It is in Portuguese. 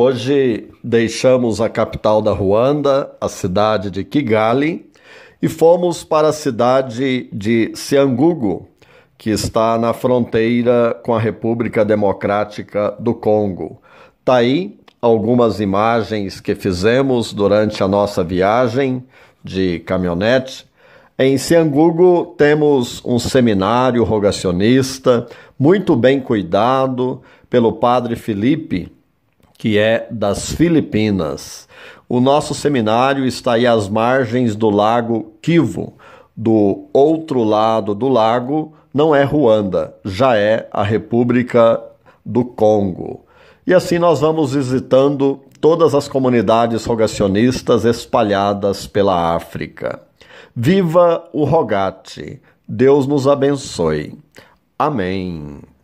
Hoje deixamos a capital da Ruanda, a cidade de Kigali, e fomos para a cidade de Ciangugo, que está na fronteira com a República Democrática do Congo. Tá aí algumas imagens que fizemos durante a nossa viagem de caminhonete. Em Ciangugo temos um seminário rogacionista muito bem cuidado pelo padre Felipe, que é das Filipinas. O nosso seminário está aí às margens do Lago Kivu. Do outro lado do lago não é Ruanda, já é a República do Congo. E assim nós vamos visitando todas as comunidades rogacionistas espalhadas pela África. Viva o Rogate! Deus nos abençoe. Amém.